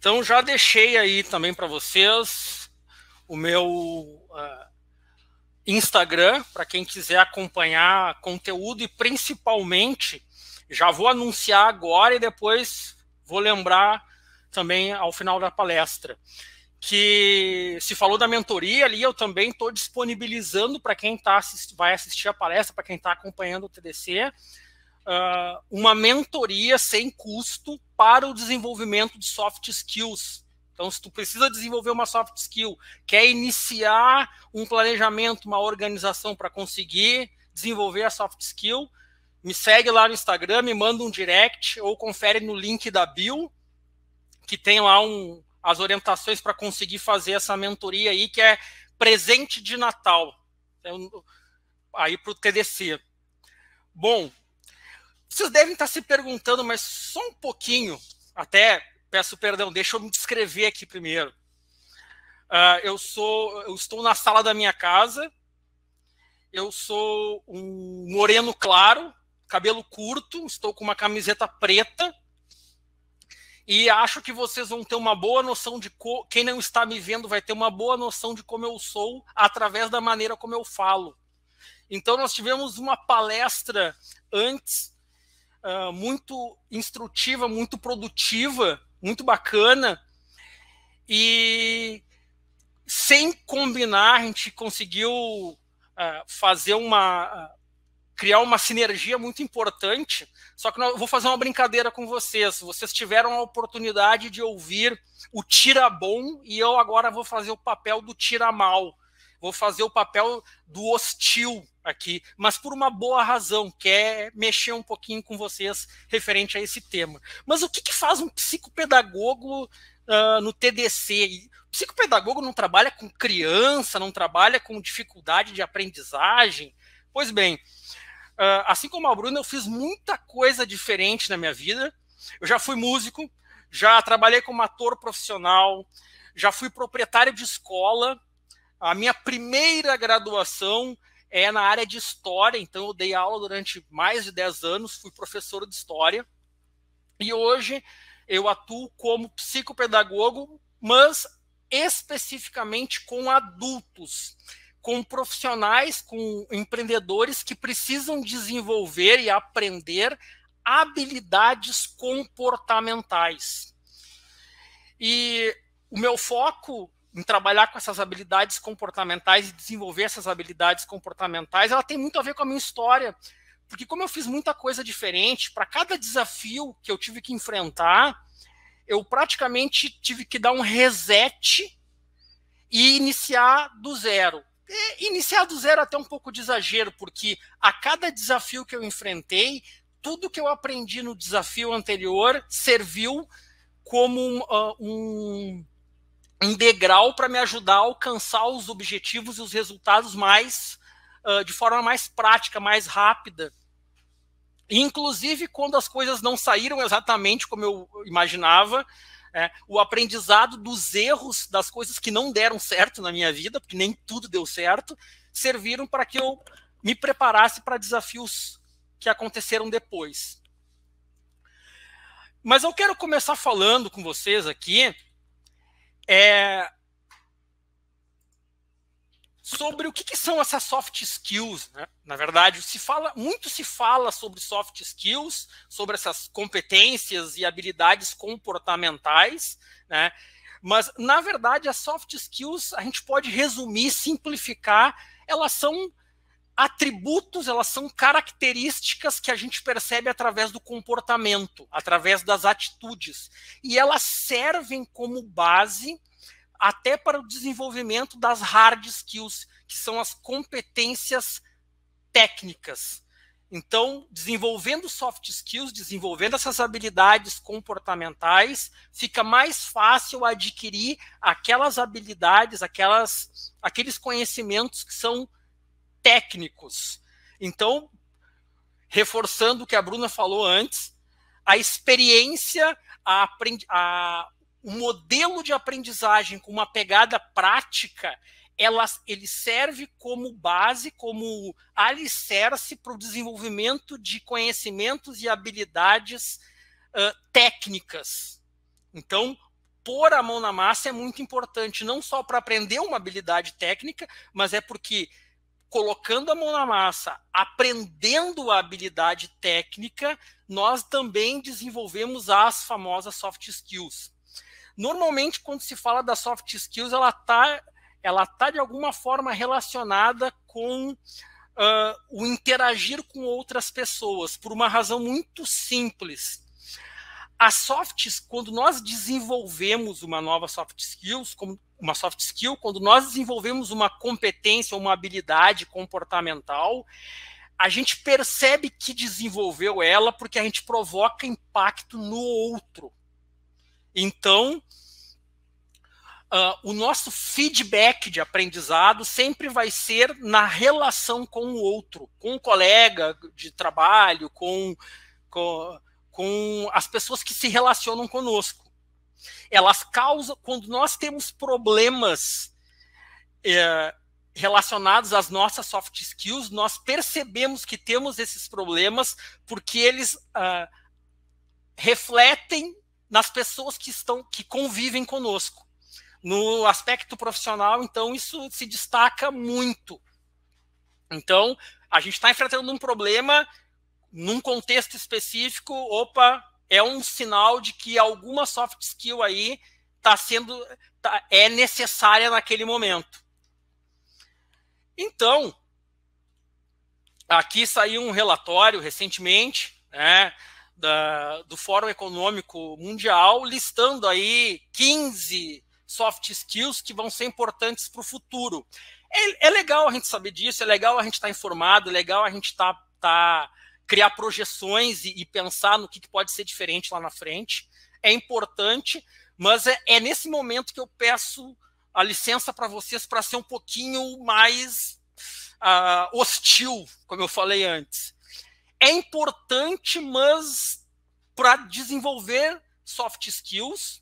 Então já deixei aí também para vocês o meu uh, Instagram para quem quiser acompanhar conteúdo e principalmente já vou anunciar agora e depois vou lembrar também ao final da palestra que se falou da mentoria ali, eu também estou disponibilizando para quem tá assist, vai assistir a palestra, para quem está acompanhando o TDC, uh, ah, uma mentoria sem custo para o desenvolvimento de soft skills. Então, se tu precisa desenvolver uma soft skill, quer iniciar um planejamento, uma organização para conseguir desenvolver a soft skill, me segue lá no Instagram, me manda um direct ou confere no link da bio, que tem lá um, as orientações para conseguir fazer essa mentoria aí, que é presente de Natal. Então, aí para o TDC. Bom, vocês devem estar se perguntando, mas só um pouquinho, até peço perdão, deixa eu me descrever aqui primeiro. Uh, eu sou, eu estou na sala da minha casa. Eu sou um moreno claro, cabelo curto, estou com uma camiseta preta. E acho que vocês vão ter uma boa noção de co... quem não está me vendo vai ter uma boa noção de como eu sou através da maneira como eu falo. Então nós tivemos uma palestra antes uh, muito instrutiva, muito produtiva, muito bacana. E sem combinar, a gente conseguiu uh, fazer uma. Ah, criar uma sinergia muito importante. Só que eu vou fazer uma brincadeira com vocês. Vocês tiveram a oportunidade de ouvir o tira bom e eu agora vou fazer o papel do tira mal vou fazer o papel do hostil aqui, mas por uma boa razão, que é mexer um pouquinho com vocês referente a esse tema. Mas o que, que faz um psicopedagogo uh, no TDC? psicopedagogo não trabalha com criança, não trabalha com dificuldade de aprendizagem? Pois bem, uh, assim como a Bruna, eu fiz muita coisa diferente na minha vida. Eu já fui músico, já trabalhei como ator profissional, já fui proprietário de escola, a minha primeira graduação é na área de história, então eu dei aula durante mais de 10 anos, fui professor de história. E hoje eu atuo como psicopedagogo, mas especificamente com adultos, com profissionais, com empreendedores que precisam desenvolver e aprender habilidades comportamentais. E o meu foco em trabalhar com essas habilidades comportamentais e desenvolver essas habilidades comportamentais, ela tem muito a ver com a minha história. Porque como eu fiz muita coisa diferente, para cada desafio que eu tive que enfrentar, eu praticamente tive que dar um reset e iniciar do zero. E iniciar do zero é até um pouco de exagero, porque a cada desafio que eu enfrentei, tudo que eu aprendi no desafio anterior serviu como uh, um um degrau para me ajudar a alcançar os objetivos e os resultados mais uh, de forma mais prática, mais rápida. Inclusive quando as coisas não saíram exatamente como eu imaginava, é, o aprendizado dos erros das coisas que não deram certo na minha vida, porque nem tudo deu certo, serviram para que eu me preparasse para desafios que aconteceram depois. Mas eu quero começar falando com vocês aqui é... Sobre o que, que, são essas soft skills, né? Na verdade, se fala, muito se fala sobre soft skills, sobre essas competências e habilidades comportamentais, né? Mas, na verdade, as soft skills, a gente pode resumir, simplificar, elas são atributos, elas são características que a gente percebe através do comportamento, através das atitudes, e elas servem como base até para o desenvolvimento das hard skills, que são as competências técnicas. Então, desenvolvendo soft skills, desenvolvendo essas habilidades comportamentais, fica mais fácil adquirir aquelas habilidades, aquelas, aqueles conhecimentos que são técnicos. Então, reforçando o que a Bruna falou antes, a experiência, a, a, o modelo de aprendizagem com uma pegada prática, ela, ele serve como base, como alicerce para o desenvolvimento de conhecimentos e habilidades uh, técnicas. Então, pôr a mão na massa é muito importante, não só para aprender uma habilidade técnica, mas é porque colocando a mão na massa, aprendendo a habilidade técnica, nós também desenvolvemos as famosas soft skills. Normalmente, quando se fala das soft skills, ela está ela tá de alguma forma relacionada com uh, o interagir com outras pessoas, por uma razão muito simples. As softs, quando nós desenvolvemos uma nova soft skills, como, uma soft skill, quando nós desenvolvemos uma competência, uma habilidade comportamental, a gente percebe que desenvolveu ela porque a gente provoca impacto no outro. Então, uh, o nosso feedback de aprendizado sempre vai ser na relação com o outro, com o colega de trabalho, com, com, com as pessoas que se relacionam conosco. Elas causam, quando nós temos problemas é, relacionados às nossas soft skills, nós percebemos que temos esses problemas porque eles uh, refletem nas pessoas que estão que convivem conosco. No aspecto profissional, então, isso se destaca muito. Então, a gente está enfrentando um problema num contexto específico, opa, é um sinal de que alguma soft skill aí está sendo tá, é necessária naquele momento. Então, aqui saiu um relatório recentemente né, da, do Fórum Econômico Mundial listando aí 15 soft skills que vão ser importantes para o futuro. É, é, legal a gente saber disso, é legal a gente estar tá informado, é legal a gente estar tá, tá criar projeções e, e pensar no que, que, pode ser diferente lá na frente. É importante, mas é, é nesse momento que eu peço a licença para vocês para ser um pouquinho mais uh, hostil, como eu falei antes. É importante, mas para desenvolver soft skills,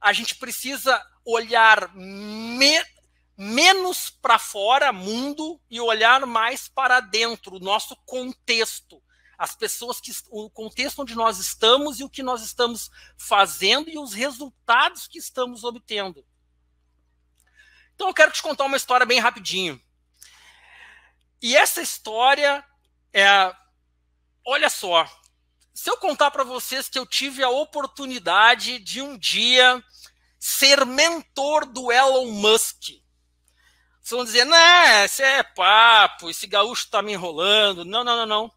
a gente precisa olhar me menos para fora, mundo, e olhar mais para dentro, o nosso contexto, as pessoas que o contexto onde nós estamos e o que nós estamos fazendo e os resultados que estamos obtendo. Então eu quero te contar uma história bem rapidinho. E essa história é olha só, se eu contar para vocês que eu tive a oportunidade de um dia ser mentor do Elon Musk, vocês vão dizer, né, esse é papo, esse gaúcho está me enrolando. Não, não, não, não.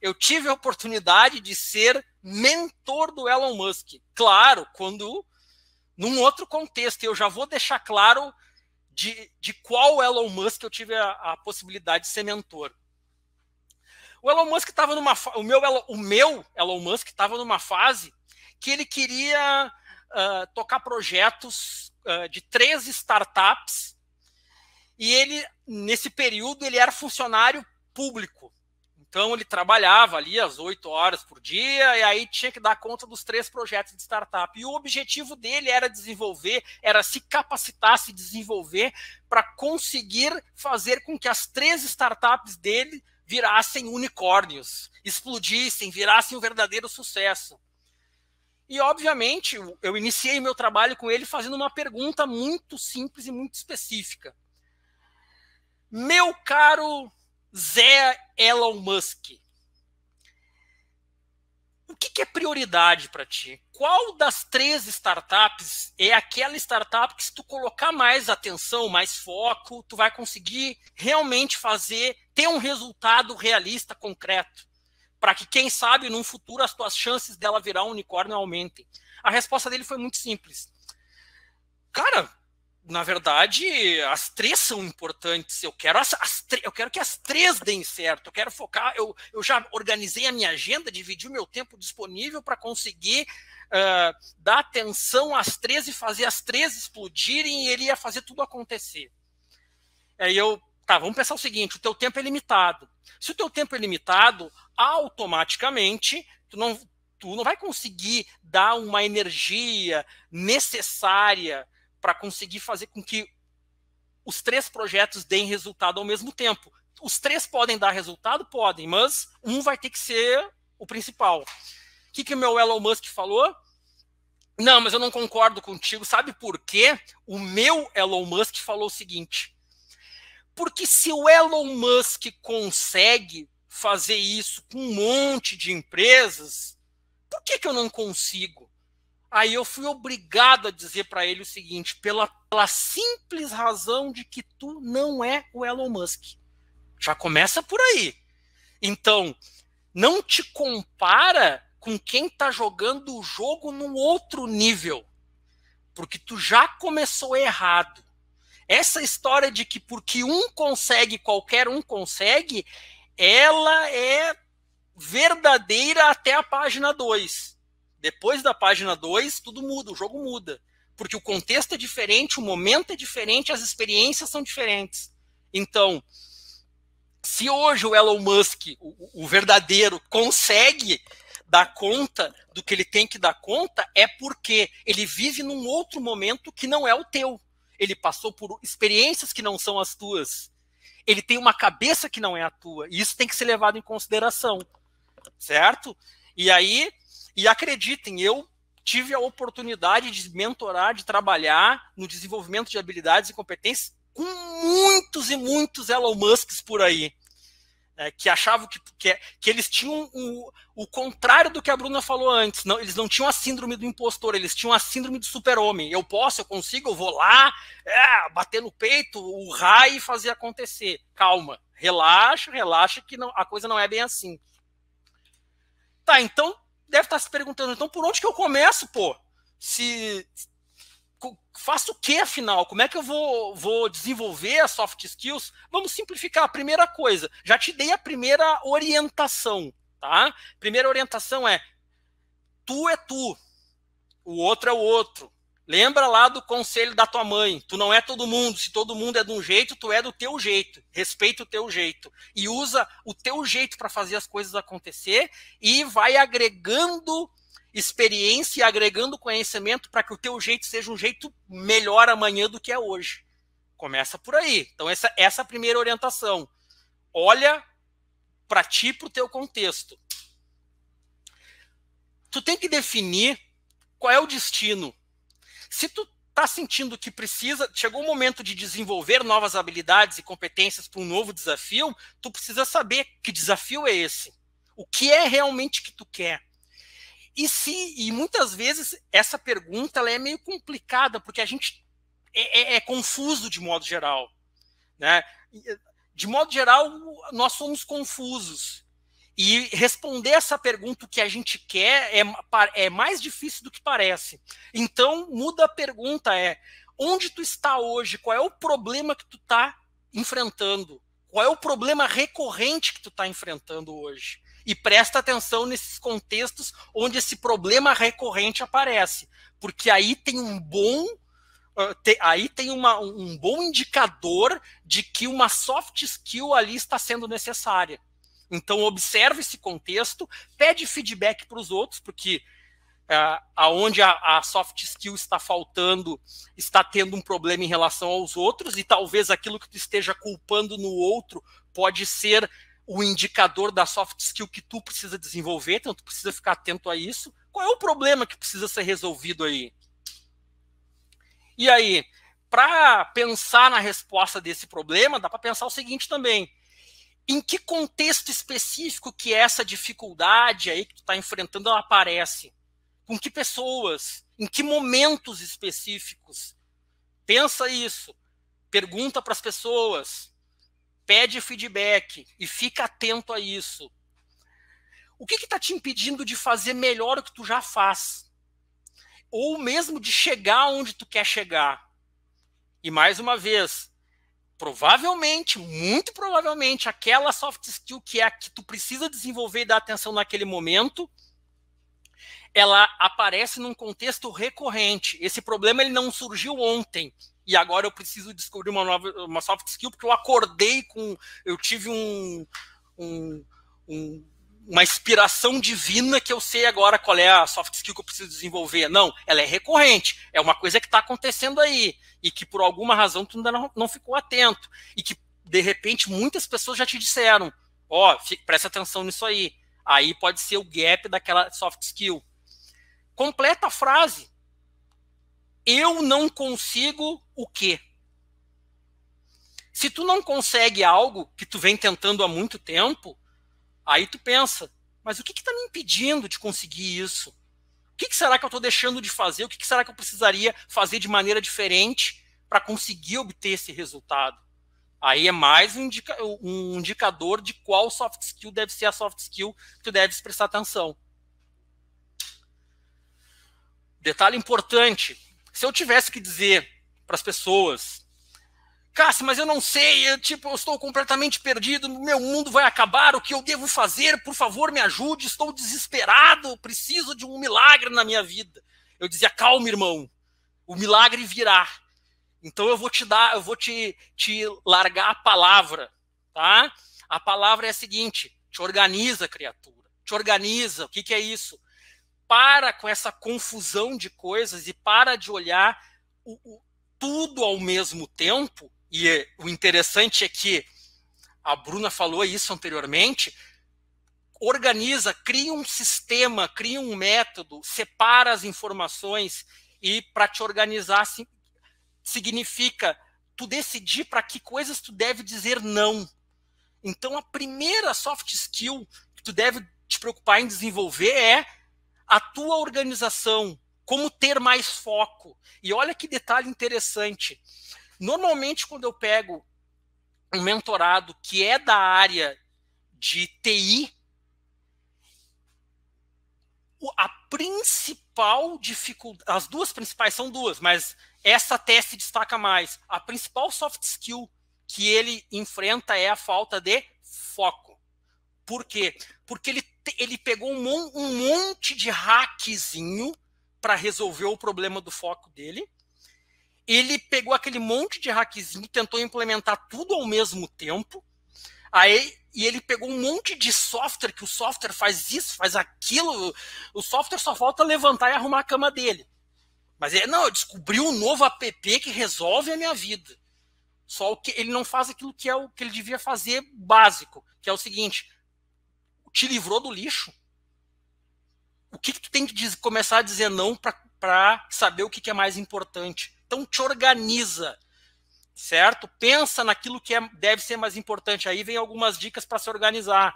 Eu tive a oportunidade de ser mentor do Elon Musk. Claro, quando num outro contexto, eu já vou deixar claro de, de qual Elon Musk eu tive a, a possibilidade de ser mentor. O Elon Musk estava numa o meu o meu Elon Musk estava numa fase que ele queria uh, tocar projetos uh, de três startups e ele, nesse período, ele era funcionário público. Então ele trabalhava ali às oito horas por dia e aí tinha que dar conta dos três projetos de startup. E o objetivo dele era desenvolver, era se capacitar, se desenvolver para conseguir fazer com que as três startups dele virassem unicórnios, explodissem, virassem um verdadeiro sucesso. E obviamente, eu iniciei meu trabalho com ele fazendo uma pergunta muito simples e muito específica. Meu caro Zé Elon Musk, o que, que é prioridade para ti? Qual das três startups é aquela startup que, se tu colocar mais atenção, mais foco, tu vai conseguir realmente fazer, ter um resultado realista, concreto? Para que, quem sabe, num futuro, as tuas chances dela virar um unicórnio aumentem. A resposta dele foi muito simples. Cara, na verdade, as três são importantes. Eu quero, as, as eu quero que as três deem certo. Eu quero focar. Eu, eu já organizei a minha agenda, dividi o meu tempo disponível para conseguir uh, dar atenção às três e fazer as três explodirem e ele ia fazer tudo acontecer. Aí eu, tá, vamos pensar o seguinte: o teu tempo é limitado. Se o teu tempo é limitado, automaticamente tu não, tu não vai conseguir dar uma energia necessária para conseguir fazer com que os três projetos deem resultado ao mesmo tempo. Os três podem dar resultado? Podem, mas um vai ter que ser o principal. O que, que o meu Elon Musk falou? Não, mas eu não concordo contigo. Sabe por quê? O meu Elon Musk falou o seguinte: porque se o Elon Musk consegue fazer isso com um monte de empresas, por que, que eu não consigo? Aí eu fui obrigado a dizer para ele o seguinte, pela, pela simples razão de que tu não é o Elon Musk. Já começa por aí. Então, não te compara com quem está jogando o jogo num outro nível, porque tu já começou errado. Essa história de que porque um consegue, qualquer um consegue, ela é verdadeira até a página 2. Depois da página 2, tudo muda, o jogo muda. Porque o contexto é diferente, o momento é diferente, as experiências são diferentes. Então, se hoje o Elon Musk, o, o verdadeiro, consegue dar conta do que ele tem que dar conta, é porque ele vive num outro momento que não é o teu. Ele passou por experiências que não são as tuas. Ele tem uma cabeça que não é a tua. E isso tem que ser levado em consideração. Certo? E aí, e acreditem, eu tive a oportunidade de mentorar, de trabalhar no desenvolvimento de habilidades e competências com muitos e muitos Elon Musks por aí. É, que achavam que, que, que eles tinham o, o, contrário do que a Bruna falou antes. Não, eles não tinham a síndrome do impostor, eles tinham a síndrome do super-homem. Eu posso, eu consigo, eu vou lá, é, bater no peito, o raio e fazer acontecer. Calma, relaxa, relaxa, que não, a coisa não é bem assim. Tá, então deve estar se perguntando, então por onde que eu começo, pô? Se faço o que afinal? Como é que eu vou, vou desenvolver as soft skills? Vamos simplificar a primeira coisa. Já te dei a primeira orientação, tá? Primeira orientação é tu é tu, o outro é o outro. Lembra lá do conselho da tua mãe. Tu não é todo mundo. Se todo mundo é de um jeito, tu é do teu jeito. Respeita o teu jeito. E usa o teu jeito para fazer as coisas acontecer e vai agregando experiência e agregando conhecimento para que o teu jeito seja um jeito melhor amanhã do que é hoje. Começa por aí. Então, essa, essa é a primeira orientação. Olha para ti, para o teu contexto. Tu tem que definir qual é o destino se tu tá sentindo que precisa, chegou o momento de desenvolver novas habilidades e competências para um novo desafio, tu precisa saber que desafio é esse. O que é realmente que tu quer? E se, e muitas vezes essa pergunta ela é meio complicada, porque a gente é, é, é confuso de modo geral. Né? De modo geral, nós somos confusos. E responder essa pergunta que a gente quer é, é mais difícil do que parece. Então, muda a pergunta, é onde tu está hoje? Qual é o problema que tu está enfrentando? Qual é o problema recorrente que tu está enfrentando hoje? E presta atenção nesses contextos onde esse problema recorrente aparece, porque aí tem um bom ah, aí tem uma, um bom indicador de que uma soft skill ali está sendo necessária. Então, observa esse contexto, pede feedback para os outros, porque uh, aonde a, a soft skill está faltando, está tendo um problema em relação aos outros, e talvez aquilo que tu esteja culpando no outro pode ser o indicador da soft skill que tu precisa desenvolver, então tu precisa ficar atento a isso. Qual é o problema que precisa ser resolvido aí? E aí, para pensar na resposta desse problema, dá para pensar o seguinte também: em que contexto específico que essa dificuldade aí que tu está enfrentando ela aparece? Com que pessoas? Em que momentos específicos? Pensa isso. Pergunta para as pessoas. Pede feedback e fica atento a isso. O que está te impedindo de fazer melhor o que tu já faz? Ou mesmo de chegar onde tu quer chegar? E mais uma vez, provavelmente, muito provavelmente, aquela soft skill que é a que tu precisa desenvolver e dar atenção naquele momento, ela aparece num contexto recorrente. Esse problema ele não surgiu ontem e agora eu preciso descobrir uma nova uma soft skill porque eu acordei com eu tive um, um, um uma inspiração divina que eu sei agora qual é a soft skill que eu preciso desenvolver. Não, ela é recorrente, é uma coisa que está acontecendo aí e que por alguma razão tu ainda não, não, ficou atento e que de repente muitas pessoas já te disseram, ó, oh, presta atenção nisso aí. Aí pode ser o gap daquela soft skill. Completa a frase. Eu não consigo o quê? Se tu não consegue algo que tu vem tentando há muito tempo, Aí tu pensa, mas o que está me impedindo de conseguir isso? O que, que será que eu estou deixando de fazer? O que, que será que eu precisaria fazer de maneira diferente para conseguir obter esse resultado? Aí é mais um, indica um, indicador de qual soft skill deve ser a soft skill que tu deves prestar atenção. Detalhe importante: se eu tivesse que dizer para as pessoas Cássio, mas eu não sei, eu, tipo, eu estou completamente perdido, meu mundo vai acabar, o que eu devo fazer? Por favor, me ajude, estou desesperado, preciso de um milagre na minha vida. Eu dizia, calma, irmão, o milagre virá. Então eu vou te dar, eu vou te, te largar a palavra, tá? A palavra é a seguinte, te organiza, criatura, te organiza. O que, que é isso? Para com essa confusão de coisas e para de olhar o, o tudo ao mesmo tempo e o interessante é que a Bruna falou isso anteriormente, organiza, cria um sistema, cria um método, separa as informações e para te organizar significa tu decidir para que coisas tu deve dizer não. Então a primeira soft skill que tu deve te preocupar em desenvolver é a tua organização, como ter mais foco. E olha que detalhe interessante. Normalmente, quando eu pego um mentorado que é da área de TI, a principal dificuldade, as duas principais são duas, mas essa até se destaca mais. A principal soft skill que ele enfrenta é a falta de foco. Por quê? Porque ele, ele pegou um, um monte de hackzinho para resolver o problema do foco dele ele pegou aquele monte de hackzinho tentou implementar tudo ao mesmo tempo. Aí e ele pegou um monte de software que o software faz isso, faz aquilo, o software só falta levantar e arrumar a cama dele. Mas ele não, eu descobri um novo app que resolve a minha vida. Só que ele não faz aquilo que é o que ele devia fazer básico, que é o seguinte: te livrou do lixo. O que, que tu tem que começar a dizer não para saber o que, que é mais importante? Então te organiza, certo? Pensa naquilo que é, deve ser mais importante. Aí vem algumas dicas para se organizar.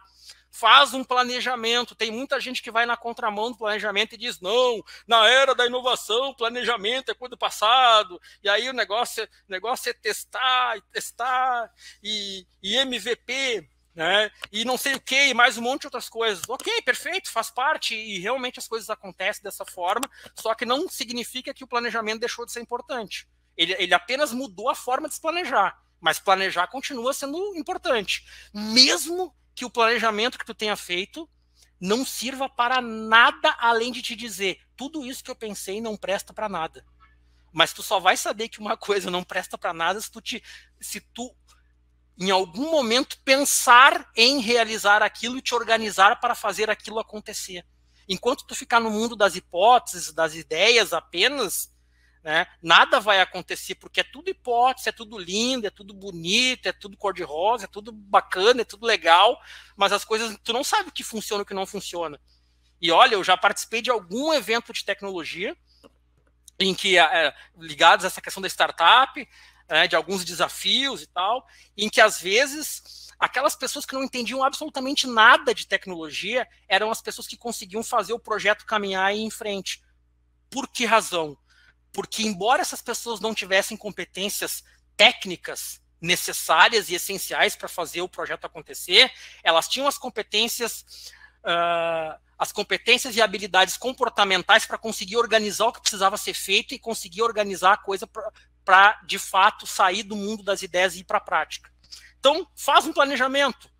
Faz um planejamento. Tem muita gente que vai na contramão do planejamento e diz: não, na era da inovação, planejamento é coisa do passado. E aí o negócio, é, negócio é testar testar e, e MVP né? E não sei o que, e mais um monte de outras coisas. Ok, perfeito, faz parte, e realmente as coisas acontecem dessa forma, só que não significa que o planejamento deixou de ser importante. Ele, ele apenas mudou a forma de se planejar, mas planejar continua sendo importante. Mesmo que o planejamento que tu tenha feito não sirva para nada além de te dizer tudo isso que eu pensei não presta para nada. Mas tu só vai saber que uma coisa não presta para nada se tu te se tu em algum momento, pensar em realizar aquilo e te organizar para fazer aquilo acontecer. Enquanto tu ficar no mundo das hipóteses, das ideias apenas, né, nada vai acontecer, porque é tudo hipótese, é tudo lindo, é tudo bonito, é tudo cor-de-rosa, é tudo bacana, é tudo legal, mas as coisas, tu não sabe o que funciona e o que não funciona. E olha, eu já participei de algum evento de tecnologia, em que é, ligados a essa questão da startup, né, de alguns desafios e tal, em que às vezes aquelas pessoas que não entendiam absolutamente nada de tecnologia eram as pessoas que conseguiam fazer o projeto caminhar e ir em frente. Por que razão? Porque, embora essas pessoas não tivessem competências técnicas necessárias e essenciais para fazer o projeto acontecer, elas tinham as competências. Uh, as competências e habilidades comportamentais para conseguir organizar o que precisava ser feito e conseguir organizar a coisa para, de fato, sair do mundo das ideias e ir para a prática. Então, faz um planejamento,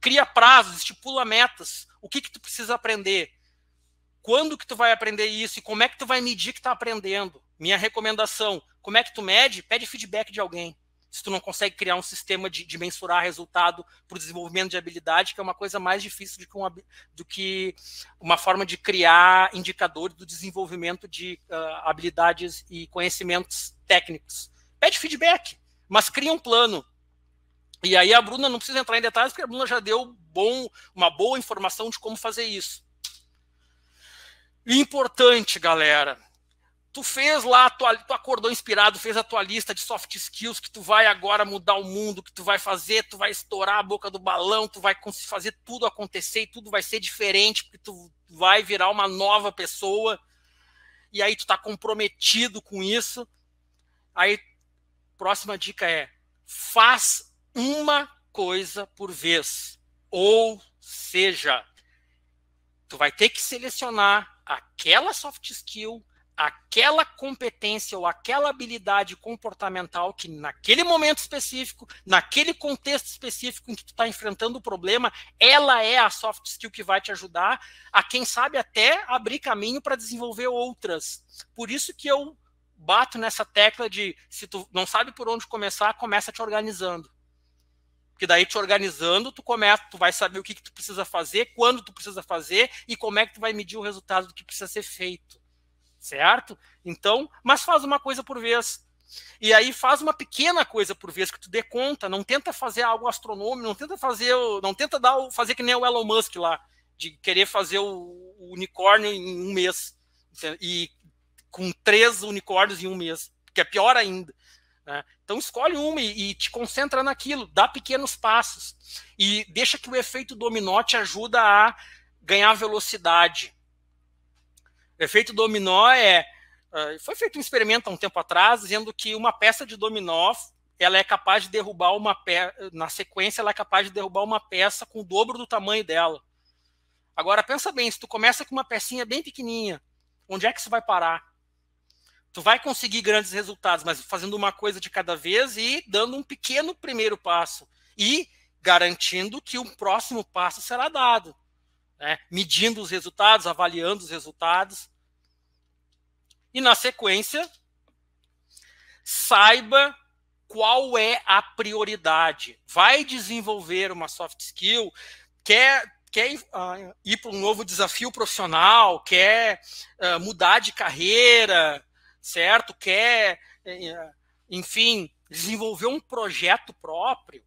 cria prazos, estipula metas, o que, que tu precisa aprender, quando que tu vai aprender isso e como é que tu vai medir que está aprendendo. Minha recomendação, como é que tu mede? Pede feedback de alguém se tu não consegue criar um sistema de, de mensurar resultado para o desenvolvimento de habilidade, que é uma coisa mais difícil do que, uma, do que uma forma de criar indicadores do desenvolvimento de uh, habilidades e conhecimentos técnicos. Pede feedback, mas cria um plano. E aí a Bruna não precisa entrar em detalhes, porque a Bruna já deu bom, uma boa informação de como fazer isso. Importante, galera tu fez lá, tua, tu acordou inspirado, fez a tua lista de soft skills que tu vai agora mudar o mundo, que tu vai fazer, tu vai estourar a boca do balão, tu vai fazer tudo acontecer e tudo vai ser diferente, porque tu vai virar uma nova pessoa. E aí tu tá comprometido com isso. Aí próxima dica é: faz uma coisa por vez. Ou seja, tu vai ter que selecionar aquela soft skill aquela competência ou aquela habilidade comportamental que naquele momento específico, naquele contexto específico em que tu está enfrentando o problema, ela é a soft skill que vai te ajudar a, quem sabe, até abrir caminho para desenvolver outras. Por isso que eu bato nessa tecla de se tu não sabe por onde começar, começa te organizando. Porque daí te organizando, tu começa, tu vai saber o que, que tu precisa fazer, quando tu precisa fazer e como é que tu vai medir o resultado do que precisa ser feito certo? Então, mas faz uma coisa por vez. E aí faz uma pequena coisa por vez que tu dê conta, não tenta fazer algo astronômico, não tenta fazer, não tenta dar, fazer que nem o Elon Musk lá, de querer fazer o, o unicórnio em um mês e com três unicórnios em um mês, que é pior ainda. Né? Então escolhe uma e, e, te concentra naquilo, dá pequenos passos e deixa que o efeito dominó te ajuda a ganhar velocidade, efeito dominó é. Ah, foi feito um experimento há um tempo atrás, dizendo que uma peça de dominó ela é capaz de derrubar uma peça. Na sequência, ela é capaz de derrubar uma peça com o dobro do tamanho dela. Agora, pensa bem, se tu começa com uma pecinha bem pequenininha, onde é que isso vai parar? Tu vai conseguir grandes resultados, mas fazendo uma coisa de cada vez e dando um pequeno primeiro passo. E garantindo que o próximo passo será dado né, medindo os resultados, avaliando os resultados. E na sequência, saiba qual é a prioridade. Vai desenvolver uma soft skill, quer, quer uh, ir para um novo desafio profissional, quer uh, mudar de carreira, certo? Quer, uh, enfim, desenvolver um projeto próprio.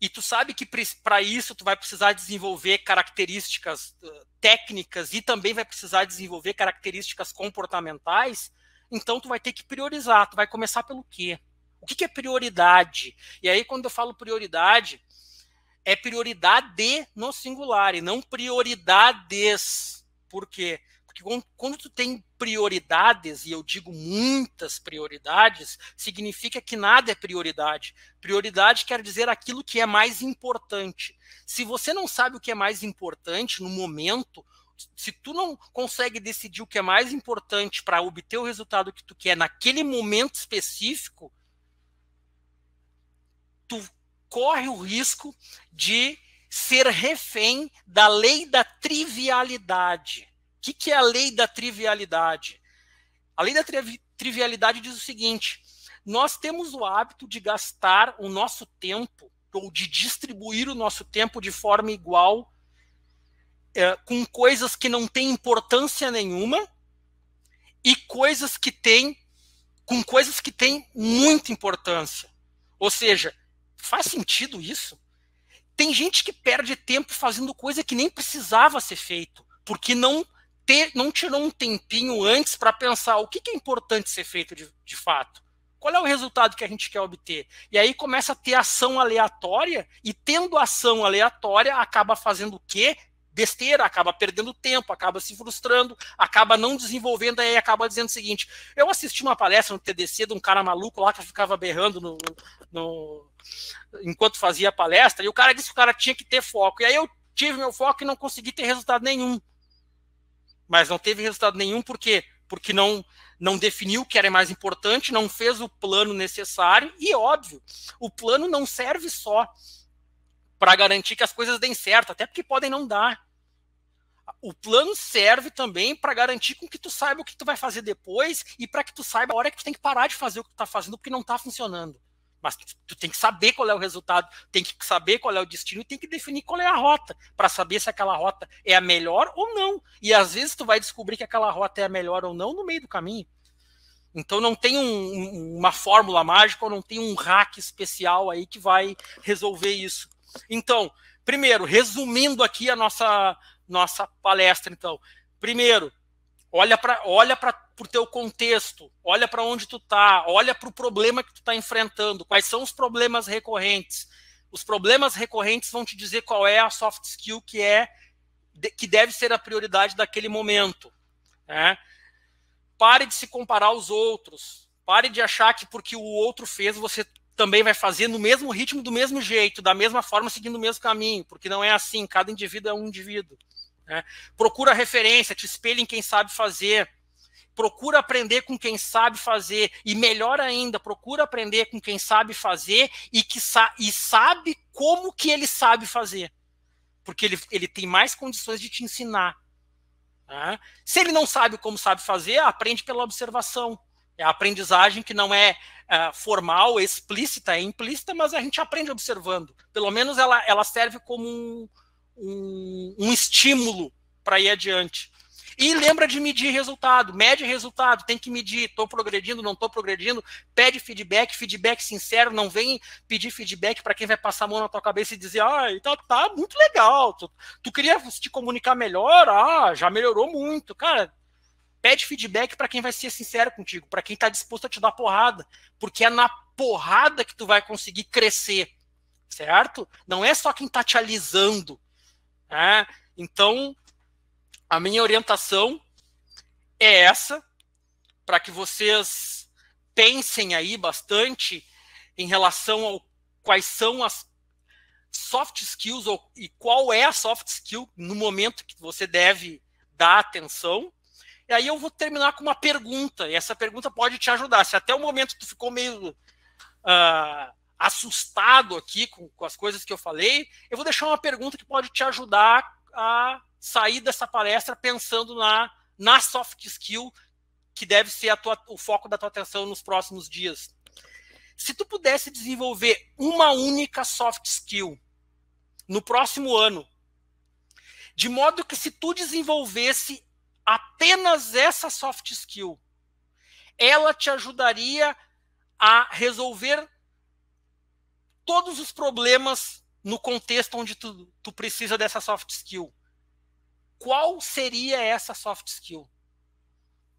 E tu sabe que para isso tu vai precisar desenvolver características técnicas e também vai precisar desenvolver características comportamentais, então tu vai ter que priorizar, tu vai começar pelo quê? O que, que é prioridade? E aí quando eu falo prioridade, é prioridade no singular e não prioridades. Por quê? Porque porque quando tu tem prioridades, e eu digo muitas prioridades, significa que nada é prioridade. Prioridade quer dizer aquilo que é mais importante. Se você não sabe o que é mais importante no momento, se tu não consegue decidir o que é mais importante para obter o resultado que tu quer naquele momento específico, tu corre o risco de ser refém da lei da trivialidade que, que é a lei da trivialidade? A lei da tri trivialidade diz o seguinte: nós temos o hábito de gastar o nosso tempo ou de distribuir o nosso tempo de forma igual é, com coisas que não têm importância nenhuma e coisas que têm com coisas que têm muita importância. Ou seja, faz sentido isso? Tem gente que perde tempo fazendo coisa que nem precisava ser feito, porque não ter, não tirou um tempinho antes para pensar o que, que, é importante ser feito de, de fato. Qual é o resultado que a gente quer obter? E aí começa a ter ação aleatória, e tendo ação aleatória, acaba fazendo o quê? besteira, acaba perdendo tempo, acaba se frustrando, acaba não desenvolvendo, aí acaba dizendo o seguinte: eu assisti uma palestra no TDC de um cara maluco lá que ficava berrando no, no enquanto fazia a palestra, e o cara disse que o cara tinha que ter foco. E aí eu tive meu foco e não consegui ter resultado nenhum mas não teve resultado nenhum, por quê? Porque não, não definiu o que era mais importante, não fez o plano necessário, e óbvio, o plano não serve só para garantir que as coisas deem certo, até porque podem não dar. O plano serve também para garantir com que tu saiba o que tu vai fazer depois e para que tu saiba a hora que tu tem que parar de fazer o que tu está fazendo porque não está funcionando. Mas tu, tem que saber qual é o resultado, tem que saber qual é o destino e tem que definir qual é a rota para saber se aquela rota é a melhor ou não. E às vezes tu vai descobrir que aquela rota é a melhor ou não no meio do caminho. Então não tem um, uma fórmula mágica ou não tem um hack especial aí que vai resolver isso. Então, primeiro, resumindo aqui a nossa nossa palestra, então, primeiro, Olha para olha para o teu contexto, olha para onde tu tá, olha para o problema que tu está enfrentando, quais são os problemas recorrentes. Os problemas recorrentes vão te dizer qual é a soft skill que é que deve ser a prioridade daquele momento. Né? Pare de se comparar aos outros. Pare de achar que porque o outro fez, você também vai fazer no mesmo ritmo, do mesmo jeito, da mesma forma, seguindo o mesmo caminho, porque não é assim. Cada indivíduo é um indivíduo. Né? Procura referência, te espelhe em quem sabe fazer. Procura aprender com quem sabe fazer. E melhor ainda, procura aprender com quem sabe fazer e, que sa e sabe como que ele sabe fazer. Porque ele, ele tem mais condições de te ensinar. Né? Se ele não sabe como sabe fazer, aprende pela observação. É a aprendizagem que não é uh, formal, explícita, é implícita, mas a gente aprende observando. Pelo menos ela, ela serve como um, um, um estímulo para ir adiante. E lembra de medir resultado, mede resultado, tem que medir, estou progredindo, não estou progredindo, pede feedback, feedback sincero, não vem pedir feedback para quem vai passar a mão na tua cabeça e dizer, ah, tá, tá muito legal, tu, tu queria te comunicar melhor, ah, já melhorou muito, cara, pede feedback para quem vai ser sincero contigo, para quem está disposto a te dar porrada, porque é na porrada que tu vai conseguir crescer, certo? Não é só quem está te alisando, é, então, a minha orientação é essa, para que vocês pensem aí bastante em relação ao quais são as soft skills ou, e qual é a soft skill no momento que você deve dar atenção. E aí eu vou terminar com uma pergunta, e essa pergunta pode te ajudar. Se até o momento tu ficou meio uh, assustado aqui com, com as coisas que eu falei, eu vou deixar uma pergunta que pode te ajudar a sair dessa palestra pensando na, na soft skill que deve ser tua, o foco da tua atenção nos próximos dias. Se tu pudesse desenvolver uma única soft skill no próximo ano, de modo que se tu desenvolvesse apenas essa soft skill, ela te ajudaria a resolver todos os problemas no contexto onde tu, tu precisa dessa soft skill. Qual seria essa soft skill?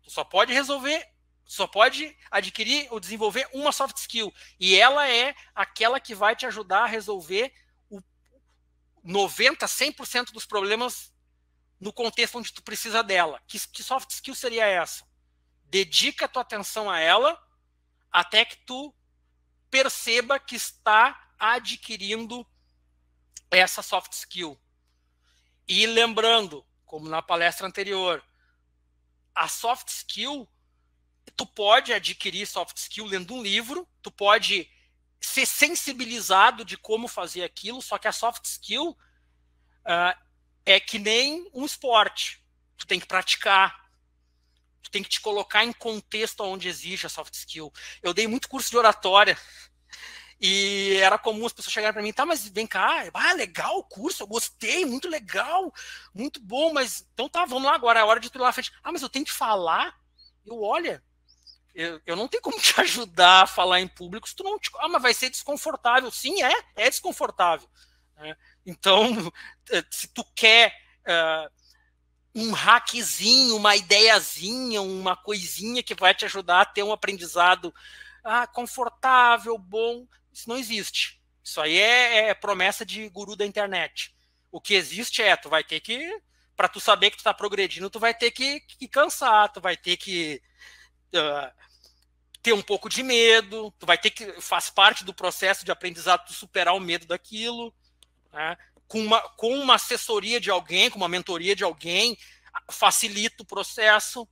Tu só pode resolver, só pode adquirir ou desenvolver uma soft skill. E ela é aquela que vai te ajudar a resolver o 90, 100% dos problemas no contexto onde tu precisa dela. Que, que soft skill seria essa? Dedica a tua atenção a ela até que tu perceba que está adquirindo essa soft skill. E lembrando, como na palestra anterior, a soft skill, tu pode adquirir soft skill lendo um livro, tu pode ser sensibilizado de como fazer aquilo, só que a soft skill uh, é que nem um esporte. Tu tem que praticar, Tu tem que te colocar em contexto onde exige a soft skill. Eu dei muito curso de oratória. E era comum as pessoas chegarem para mim, tá, mas vem cá, ah, legal o curso, eu gostei, muito legal, muito bom, mas então tá, vamos lá agora, é hora de tu ir lá na frente. Ah, mas eu tenho que falar? Eu, olha, eu, eu, não tenho como te ajudar a falar em público se tu não te. Ah, mas vai ser desconfortável. Sim, é, é desconfortável. Né? Então, eh, se tu quer uh, um hackzinho, uma ideiazinha, uma coisinha que vai te ajudar a ter um aprendizado ah, confortável, bom. Isso não existe. Isso aí é, é, é promessa de guru da internet. O que existe é, tu vai ter que, para tu saber que tu está progredindo, tu vai ter que, que cansar, tu vai ter que uh, ter um pouco de medo, tu vai ter que, faz parte do processo de aprendizado, tu superar o medo daquilo. Né? com uma, com uma assessoria de alguém, com uma mentoria de alguém, facilita o processo.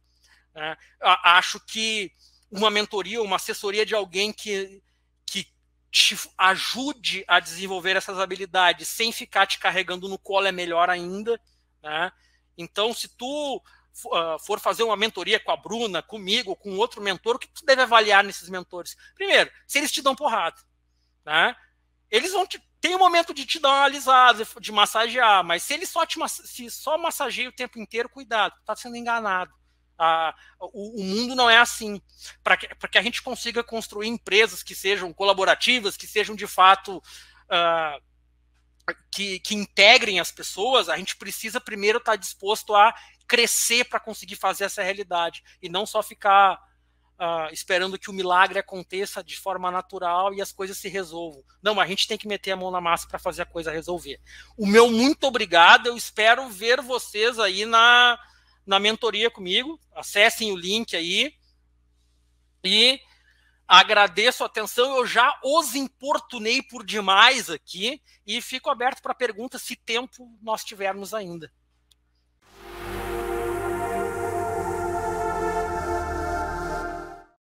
Né? Acho que uma mentoria, uma assessoria de alguém que, que te ajude a desenvolver essas habilidades sem ficar te carregando no colo é melhor ainda. Né? Então, se tu ah, for fazer uma mentoria com a Bruna, comigo, com outro mentor, o que tu deve avaliar nesses mentores? Primeiro, se eles te dão porrada. Né? Eles vão te tem um momento de te dar uma alisada, de massagear, mas se ele só te se só massageia o tempo inteiro, cuidado, tá sendo enganado. Ah, o, o, mundo não é assim. Para que, que a gente consiga construir empresas que sejam colaborativas, que sejam de fato. Ah, que, que, integrem as pessoas, a gente precisa primeiro estar tá disposto a crescer para conseguir fazer essa realidade e não só ficar uh, esperando que o milagre aconteça de forma natural e as coisas se resolvam. Não, a gente tem que meter a mão na massa para fazer a coisa resolver. O meu muito obrigado, eu espero ver vocês aí na, na mentoria comigo. Acessem o link aí. E agradeço a atenção. Eu já os importunei por demais aqui e fico aberto para perguntas se tempo nós tivermos ainda.